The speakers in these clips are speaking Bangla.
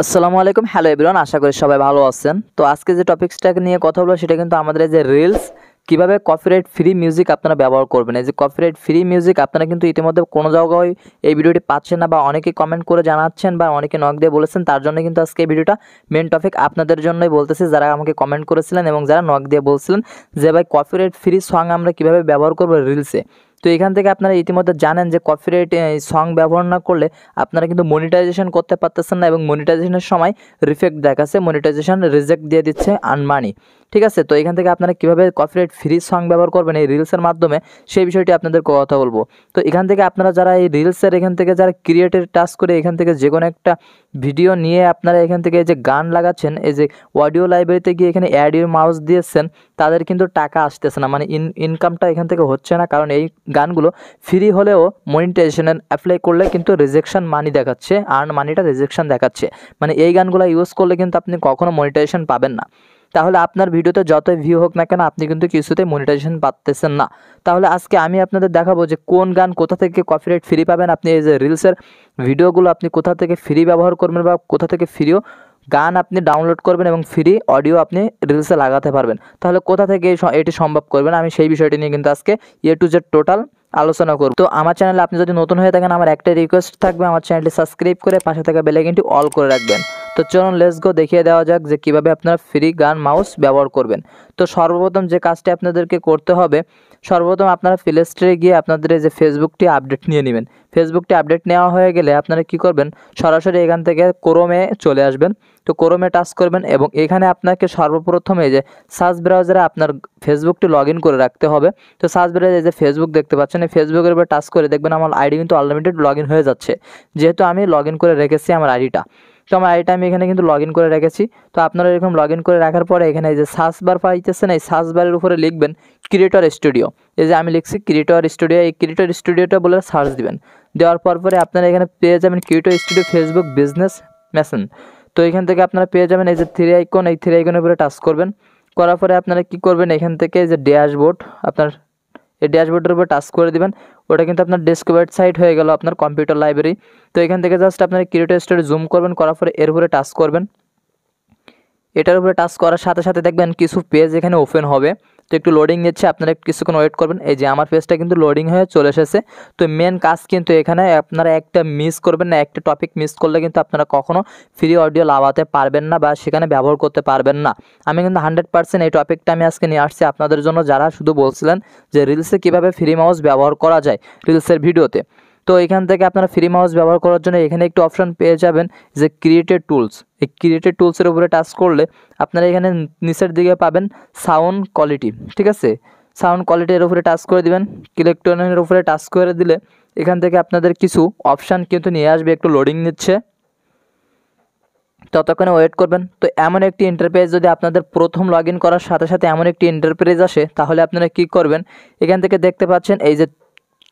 আসসালামু আলাইকুম হ্যালো এভরিওয়ান আশা করি সবাই ভালো আছেন তো আজকে যে টপিক্সটাকে নিয়ে কথা বলবো সেটা কিন্তু আমাদের যে রিলস কিভাবে কপিরাইট ফ্রি মিউজিক আপনারা ব্যবহার করবেন এই যে কপিরাইট ফ্রি মিউজিক আপনারা কিন্তু ইতিমধ্যে কোনো জায়গায় এই ভিডিওটি পাচ্ছেন না বা অনেকে কমেন্ট করে জানাচ্ছেন বা অনেকে নক দিয়ে বলেছেন তার জন্য কিন্তু আজকে এই ভিডিওটা মেন টপিক আপনাদের জন্যই বলতেছি যারা আমাকে কমেন্ট করেছিলেন এবং যারা নক দিয়ে বলছিলেন যে ভাই কপিরাইট ফ্রি সং আমরা কিভাবে ব্যবহার করবো রিলসে তো এখান থেকে আপনারা ইতিমধ্যে জানেন যে কপিরাইট সং ব্যবহার না করলে আপনারা কিন্তু মনিটাইজেশন করতে পারতেছেন না এবং মনিটাইজেশনের সময় রিফেক্ট দেখাচ্ছে মনিটাইজেশন রিজেক্ট দিয়ে দিচ্ছে আনমানি ঠিক আছে তো এখান থেকে আপনারা কীভাবে কপিরাইট ফ্রি সং ব্যবহার করবেন এই রিলসের মাধ্যমে সেই বিষয়টি আপনাদের কথা বলবো তো এখান থেকে আপনারা যারা এই রিলসের এখান থেকে যারা ক্রিয়েটের টাস্ক করে এখান থেকে যে কোনো একটা ভিডিও নিয়ে আপনারা এখান থেকে যে গান লাগাচ্ছেন এই যে অডিও লাইব্রেরিতে গিয়ে এখানে অ্যাডিও মাউস দিয়েছেন তাদের কিন্তু টাকা আসতেছে না মানে ইন ইনকামটা এখান থেকে হচ্ছে না কারণ এই গানগুলো ফ্রি হলেও মনিটাইজেশনের অ্যাপ্লাই করলে কিন্তু রিজেকশন মানি দেখাচ্ছে আর্ন মানিটা রিজেকশন দেখাচ্ছে মানে এই গানগুলো ইউজ করলে কিন্তু আপনি কখনো মনিটাইজেশন পাবেন না তাহলে আপনার ভিডিওতে যতই ভিউ হোক না কেন আপনি কিন্তু কিছুতে মনিটাইজেশন পাচ্ছেন না তাহলে আজকে আমি আপনাদের দেখাবো যে কোন গান কোথা থেকে কপিরাইট ফ্রি পাবেন আপনি এই যে রিলসের ভিডিওগুলো আপনি কোথা থেকে ফ্রি ব্যবহার করবেন বা কোথা থেকে ফ্রিও গান আপনি ডাউনলোড করবেন এবং ফ্রি অডিও আপনি রিলসে লাগাতে পারবেন তাহলে কোথা থেকে এটি সম্ভব করবেন আমি সেই বিষয়টি নিয়ে কিন্তু আজকে এ টু জেড টোটাল আলোচনা করব তো আমার চ্যানেলে আপনি যদি নতুন হয়ে থাকেন আমার একটা রিকোয়েস্ট থাকবে আমার চ্যানেলটি সাবস্ক্রাইব করে পাশে থাকা বেলাইকনটি অল করে রাখবেন তো চলুন লেসগো দেখিয়ে দেওয়া যাক যে কিভাবে আপনারা ফ্রি গান মাউস ব্যবহার করবেন তো সর্বপ্রথম যে কাজটি আপনাদেরকে করতে হবে সর্বপ্রথম আপনারা প্লে স্টোরে গিয়ে আপনাদের যে ফেসবুকটি আপডেট নিয়ে নেবেন ফেসবুকটি আপডেট নেওয়া হয়ে গেলে আপনারা কি করবেন সরাসরি এখান থেকে ক্রোমে চলে আসবেন তো ক্রোমে টাচ করবেন এবং এখানে আপনাকে সর্বপ্রথমে যে সার্চ ব্রাউজারে আপনার ফেসবুকটি লগ করে রাখতে হবে তো সার্চ ব্রাউজারে যে ফেসবুক দেখতে পাচ্ছেন এই ফেসবুকের উপরে টাচ করে দেখবেন আমার আইডি কিন্তু আনলিমিটেড লগ হয়ে যাচ্ছে যেহেতু আমি লগ করে রেখেছি আমার আইডিটা তো আমার আইডিটা আমি এখানে কিন্তু লগ করে রেখেছি তো আপনারা এরকম লগ করে রাখার পরে এখানে যে সার্চ বার পাইতেছেন এই সার্চ বারের উপরে লিখবেন ক্রিয়েটর স্টুডিও এই যে আমি লিখছি ক্রিয়েটর স্টুডিও এই ক্রিয়েটর স্টুডিওটা বলে সার্চ দিবেন দেওয়ার পর পরে আপনারা এখানে পেয়ে যাবেন creator studio Facebook business machine তো এখান থেকে আপনারা পেয়ে যাবেন এই যে থ্রি আইকন এই থ্রি আইকনের উপরে টাচ করবেন করার পরে আপনারা কি করবেন এখান থেকে যে ড্যাশবোর্ড আপনার এই ড্যাশবোর্ডের উপরে টাচ করে দেবেন ওটা কিন্তু আপনার ডেস্কটপ সাইট হয়ে গেল আপনার কম্পিউটার লাইব্রেরি তো এখান থেকে জাস্ট আপনার ক্রিয়েটর স্টুডিও জুম করবেন করার পরে এর উপরে টাচ করবেন এটার উপরে টাচ করার সাথে সাথে দেখবেন কিছু পেজ এখানে ওপেন হবে তো একটু লোডিং নিচ্ছে আপনারা কিছুক্ষণ ওয়েট করবেন এই যে আমার পেজটা কিন্তু লোডিং হয়ে চলে এসেছে তো মেন কাজ কিন্তু এখানে আপনারা একটা মিস করবেন না একটা টপিক মিস করলে কিন্তু আপনারা কখনো ফ্রি অডিও লাভাতে পারবেন না বা সেখানে ব্যবহার করতে পারবেন না আমি কিন্তু হান্ড্রেড পার্সেন্ট এই টপিকটা আমি আজকে নিয়ে আসছি আপনাদের জন্য যারা শুধু বলছিলেন যে রিলসে কিভাবে ফ্রি মাউস ব্যবহার করা যায় রিলসের ভিডিওতে তো এখান থেকে আপনারা ফ্রি মাউস ব্যবহার করার জন্য এখানে একটি অপশান পেয়ে যাবেন যে ক্রিয়েটেড টুলস এই ক্রিয়েটেড টুলসের উপরে টাচ করলে আপনারা এখানে নিচের দিকে পাবেন সাউন্ড কোয়ালিটি ঠিক আছে সাউন্ড কোয়ালিটির উপরে টাচ করে দিবেন ইলেকট্রনের উপরে টাচ করে দিলে এখান থেকে আপনাদের কিছু অপশান কিন্তু নিয়ে আসবে একটু লোডিং নিচ্ছে ততক্ষণে ওয়েট করবেন তো এমন একটি ইন্টারপ্রাইজ যদি আপনাদের প্রথম লগ করার সাথে সাথে এমন একটি ইন্টারপ্রাইজ আসে তাহলে আপনারা কি করবেন এখান থেকে দেখতে পাচ্ছেন এই যে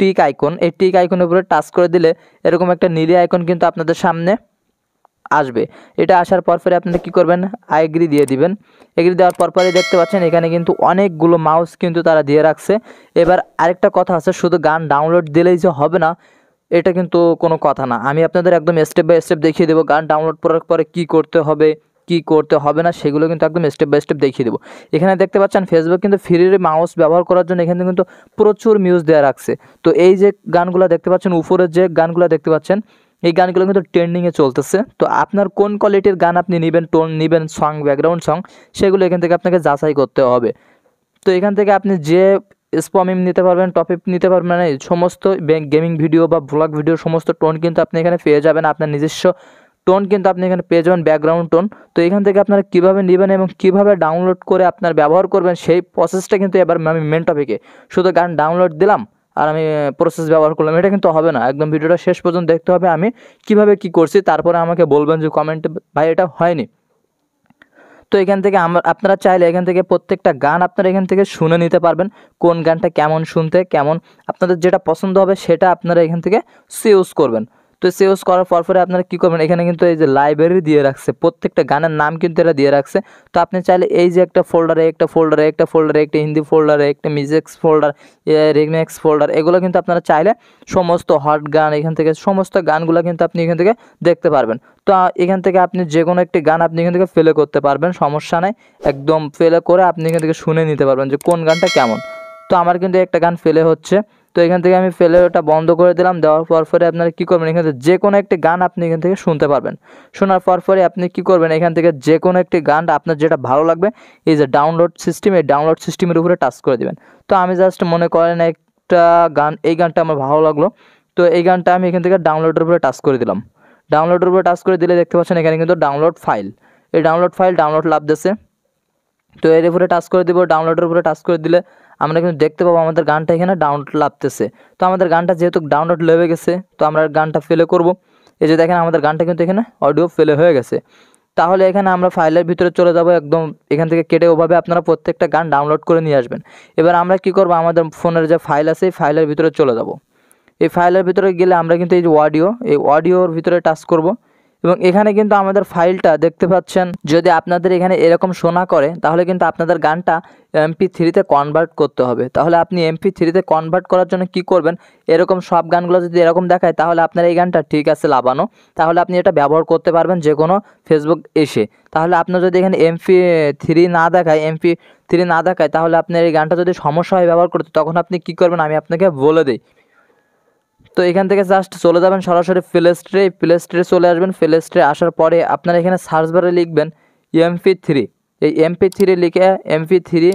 টিক আইকন এই টিক আইকনের উপরে টাচ করে দিলে এরকম একটা নীলি আইকন কিন্তু আপনাদের সামনে আসবে এটা আসার পর পরে আপনারা কী করবেন আইগ্রি দিয়ে দিবেন এগ্রি দেওয়ার পর পরে দেখতে পাচ্ছেন এখানে কিন্তু অনেকগুলো মাউস কিন্তু তারা দিয়ে রাখছে এবার আরেকটা কথা আছে শুধু গান ডাউনলোড দিলেই যে হবে না এটা কিন্তু কোনো কথা না আমি আপনাদের একদম স্টেপ বাই স্টেপ দেখিয়ে দেবো গান ডাউনলোড করার পরে কি করতে হবে কি করতে হবে না সেগুলো কিন্তু একদম স্টেপ বাই স্টেপ দেখিয়ে দেবো এখানে দেখতে পাচ্ছেন ফেসবুক কিন্তু ফ্রির মাউস ব্যবহার করার জন্য এখানে কিন্তু প্রচুর মিউজ দেওয়া রাখছে তো এই যে গানগুলো দেখতে পাচ্ছেন উপরের যে গানগুলো দেখতে পাচ্ছেন এই গানগুলো কিন্তু ট্রেন্ডিংয়ে চলতেছে তো আপনার কোন কোয়ালিটির গান আপনি নেবেন টোন নেবেন সং ব্যাকগ্রাউন্ড সং সেগুলো এখান থেকে আপনাকে যাচাই করতে হবে তো এখান থেকে আপনি যে স্পমিম নিতে পারবেন টপিক নিতে পারবেন মানে সমস্ত গেমিং ভিডিও বা ব্লগ ভিডিও সমস্ত টোন কিন্তু আপনি এখানে পেয়ে যাবেন আপনার নিজস্ব টোন কিন্তু আপনি এখানে পেয়ে যাবেন ব্যাকগ্রাউন্ড টোন তো এখান থেকে আপনারা কীভাবে নেবেন এবং কীভাবে ডাউনলোড করে আপনার ব্যবহার করবেন সেই প্রসেসটা কিন্তু এবার আমি মেন টপিকে শুধু গান ডাউনলোড দিলাম আর আমি প্রসেস ব্যবহার করলাম এটা কিন্তু হবে না একদম ভিডিওটা শেষ পর্যন্ত দেখতে হবে আমি কিভাবে কি করছি তারপরে আমাকে বলবেন যে কমেন্টে ভাই এটা হয়নি তো এখান থেকে আমার আপনারা চাইলে এখান থেকে প্রত্যেকটা গান আপনারা এখান থেকে শুনে নিতে পারবেন কোন গানটা কেমন শুনতে কেমন আপনাদের যেটা পছন্দ হবে সেটা আপনারা এখান থেকে চুজ করবেন তো সেভস করার পর পরে আপনারা কী করবেন এখানে কিন্তু এই যে লাইব্রেরি দিয়ে রাখছে প্রত্যেকটা গানের নাম কিন্তু এরা দিয়ে রাখছে তো আপনি চাইলে এই যে একটা ফোল্ডারে একটা ফোল্ডারে একটা ফোল্ডারে একটা হিন্দি ফোল্ডারে একটা মিউজিক্স ফোল্ডার রিমিক্স ফোল্ডার এগুলো কিন্তু আপনারা চাইলে সমস্ত হট গান এখান থেকে সমস্ত গানগুলো কিন্তু আপনি এখান থেকে দেখতে পারবেন তো এখান থেকে আপনি যে কোনো একটি গান আপনি এখান থেকে ফেলে করতে পারবেন সমস্যা নেই একদম ফেলে করে আপনি এখান থেকে শুনে নিতে পারবেন যে কোন গানটা কেমন তো আমার কিন্তু একটা গান ফেলে হচ্ছে তো এখান থেকে আমি ফেলে ওটা বন্ধ করে দিলাম দেওয়ার পর পরে আপনারা কী করবেন এখান থেকে যে কোনো একটি গান আপনি এখান থেকে শুনতে পারবেন শোনার পর পরে আপনি কী করবেন এখান থেকে যে কোনো একটি গান আপনার যেটা ভালো লাগবে এই যে ডাউনলোড সিস্টেম এই ডাউনলোড সিস্টেমের উপরে টাচ করে দেবেন তো আমি জাস্ট মনে করেন একটা গান এই গানটা আমার ভালো লাগলো তো এই গানটা আমি এখান থেকে ডাউনলোডের উপরে টাচ করে দিলাম ডাউনলোডের উপরে টাচ করে দিলে দেখতে পাচ্ছেন এখানে কিন্তু ডাউনলোড ফাইল এই ডাউনলোড ফাইল ডাউনলোড লাভ দিয়েছে তো এর উপরে টাচ করে দিব ডাউনলোডের উপরে টাচ করে দিলে আমরা কিন্তু দেখতে পাবো আমাদের গানটা এখানে ডাউনলোড লাভতেছে তো আমাদের গানটা যেহেতু ডাউনলোড লেভে গেছে তো আমরা গানটা ফেলে করব এই যে দেখেন আমাদের গানটা কিন্তু এখানে অডিও ফেলে হয়ে গেছে তাহলে এখানে আমরা ফাইলের ভিতরে চলে যাব একদম এখান থেকে কেটে ওভাবে আপনারা প্রত্যেকটা গান ডাউনলোড করে নিয়ে আসবেন এবার আমরা কি করব আমাদের ফোনের যে ফাইল আছে এই ফাইলের ভিতরে চলে যাব এই ফাইলের ভিতরে গেলে আমরা কিন্তু এই যে অডিও এই অডিওর ভিতরে টাচ করবো এবং এখানে কিন্তু আমাদের ফাইলটা দেখতে পাচ্ছেন যদি আপনাদের এখানে এরকম শোনা করে তাহলে কিন্তু আপনাদের গানটা এমপি থ্রিতে কনভার্ট করতে হবে তাহলে আপনি এমপি থ্রিতে কনভার্ট করার জন্য কি করবেন এরকম সব গানগুলো যদি এরকম দেখায় তাহলে আপনার এই গানটা ঠিক আছে লাভানো তাহলে আপনি এটা ব্যবহার করতে পারবেন যে কোনো ফেসবুক এসে তাহলে আপনার যদি এখানে এমপি থ্রি না দেখায় এমপি থ্রি না দেখায় তাহলে আপনার এই গানটা যদি সমস্যা হয় ব্যবহার করতে তখন আপনি কি করবেন আমি আপনাকে বলে দিই তো এখান থেকে জাস্ট চলে যাবেন সরাসরি প্লে স্টোরে প্লে স্টোরে চলে আসবেন প্লে স্টোরে আসার পরে আপনারা এখানে সার্চ বারে লিখবেন এমপি থ্রি এই এমপি থ্রি লিখে MP three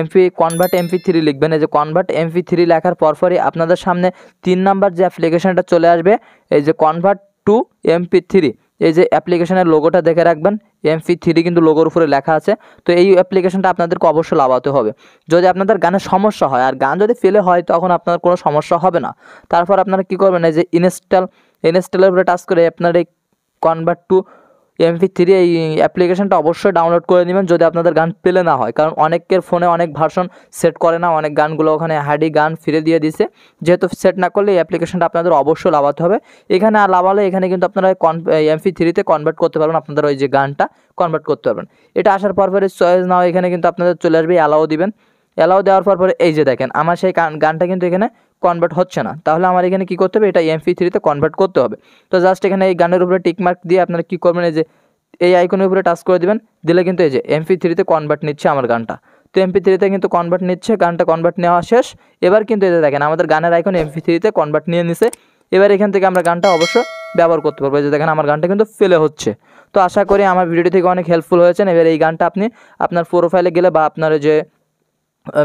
MP convert MP three লিখবেন এই যে কনভার্ট এমপি থ্রি লেখার পরপরই আপনাদের সামনে তিন নাম্বার যে অ্যাপ্লিকেশানটা চলে আসবে এই যে কনভার্ট টু এমপি থ্রি এই যে অ্যাপ্লিকেশনের লোগোটা দেখে রাখবেন এমপি থ্রি কিন্তু লোগোর উপরে লেখা আছে তো এই অ্যাপ্লিকেশনটা আপনাদেরকে অবশ্যই লাভাতে হবে যদি আপনাদের গানের সমস্যা হয় আর গান যদি ফেলে হয় তখন আপনার কোনো সমস্যা হবে না তারপর আপনারা কী করবেন এই যে ইনস্টল ইনস্টলের উপরে টাচ করে আপনার এই কনভার্ট টু এমপি থ্রি এই অ্যাপ্লিকেশনটা অবশ্যই ডাউনলোড করে নেবেন যদি আপনাদের গান পেলে না হয় কারণ অনেকের ফোনে অনেক ভার্সন সেট করে না অনেক গানগুলো ওখানে হাডি গান ফিরে দিয়ে দিছে যেহেতু সেট না করলে এই অ্যাপ্লিকেশনটা আপনাদের অবশ্যই লাভাতে হবে এখানে আর লাভালে এখানে কিন্তু আপনারা এমপি থ্রিতে কনভার্ট করতে পারবেন আপনাদের ওই যে গানটা কনভার্ট করতে পারবেন এটা আসার পর পরে চয়েস নাও এখানে কিন্তু আপনাদের চলে আসবে অ্যালাও দিবেন অ্যালাও দেওয়ার পর পরে এই যে দেখেন আমার সেই গানটা কিন্তু এখানে কনভার্ট হচ্ছে না তাহলে আমার এখানে কি করতে হবে এটা এমপি থ্রিতে কনভার্ট করতে হবে তো জাস্ট এখানে এই গানের উপরে টিকমার্ক দিয়ে আপনারা কী করবেন এই যে এই আইকনের উপরে টাচ করে দেবেন দিলে কিন্তু এই যে এমপি থ্রিতে কনভার্ট নিচ্ছে আমার গানটা তো এমপি থ্রিতে কিন্তু কনভার্ট নিচ্ছে গানটা কনভার্ট নেওয়া শেষ এবার কিন্তু এটা দেখেন আমাদের গানের আইকন এমপি থ্রিতে কনভার্ট নিয়ে নিছে এবার এখান থেকে আমরা গানটা অবশ্য ব্যবহার করতে পারবো যে দেখেন আমার গানটা কিন্তু ফেলে হচ্ছে তো আশা করি আমার ভিডিও থেকে অনেক হেল্পফুল হয়েছেন এবার এই গানটা আপনি আপনার প্রোফাইলে গেলে বা আপনার যে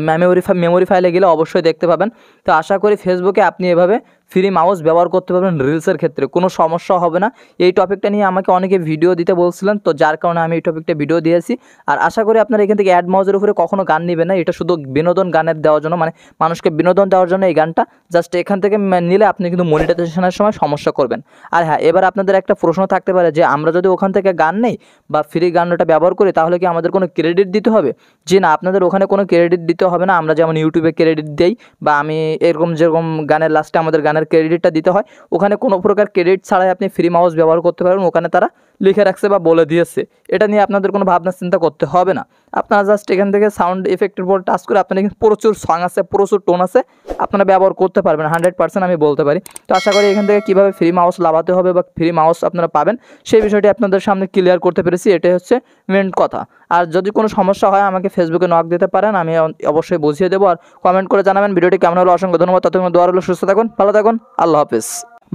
মেমোরি মেমোরি ফাইলে গেলে অবশ্যই দেখতে পাবেন তো আশা করি ফেসবুকে আপনি এভাবে ফ্রি মাউস ব্যবহার করতে পারবেন রিলসের ক্ষেত্রে কোনো সমস্যা হবে না এই টপিকটা নিয়ে আমাকে অনেকে ভিডিও দিতে বলছিলেন তো যার কারণে আমি এই টপিকটা ভিডিও দিয়েছি আর আশা করি আপনারা এখান থেকে অ্যাড মাউসের উপরে কখনো গান নেবে না এটা শুধু বিনোদন গানের দেওয়ার জন্য মানে মানুষকে বিনোদন দেওয়ার জন্য এই গানটা জাস্ট এখান থেকে নিলে আপনি কিন্তু মনিটাইজেশনের সময় সমস্যা করবেন আর হ্যাঁ এবার আপনাদের একটা প্রশ্ন থাকতে পারে যে আমরা যদি ওখান থেকে গান নেই বা ফ্রি গানটা ব্যবহার করি তাহলে কি আমাদের কোনো ক্রেডিট দিতে হবে যে না আপনাদের ওখানে কোনো ক্রেডিট দিতে হবে না আমরা যেমন ইউটিউবে ক্রেডিট দেই বা আমি এরকম যেরকম গানের লাস্টে আমাদের গান স্ক্যানার ক্রেডিটটা দিতে হয় ওখানে কোনো প্রকার ক্রেডিট ছাড়াই আপনি ফ্রি মাউস ব্যবহার করতে পারেন ওখানে তারা লিখে রাখছে বা বলে দিয়েছে এটা নিয়ে আপনাদের কোনো ভাবনা চিন্তা করতে হবে না আপনারা জাস্ট এখান থেকে সাউন্ড এফেক্টের উপর টাচ করে আপনারা কিন্তু প্রচুর সং আছে প্রচুর টোন আছে আপনারা ব্যবহার করতে পারবেন হান্ড্রেড পার্সেন্ট আমি বলতে পারি তো আশা করি এখান থেকে কীভাবে ফ্রি মাউস লাভাতে হবে বা ফ্রি মাউস আপনারা পাবেন সেই বিষয়টি আপনাদের সামনে ক্লিয়ার করতে পেরেছি এটাই হচ্ছে মেন কথা আর যদি কোনো সমস্যা হয় আমাকে ফেসবুকে নক দিতে পারেন আমি অবশ্যই বুঝিয়ে দেবো আর কমেন্ট করে জানাবেন ভিডিওটি কেমন হলো অসংখ্য ধন্যবাদ ততক্ষণ দোয়ার হলো সুস্থ থাকুন ভালো থাকুন আল্লাহ হাফেজ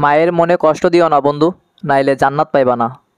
মায়ের মনে কষ্ট দিও না বন্ধু নাইলে জান্নাত পাইবা না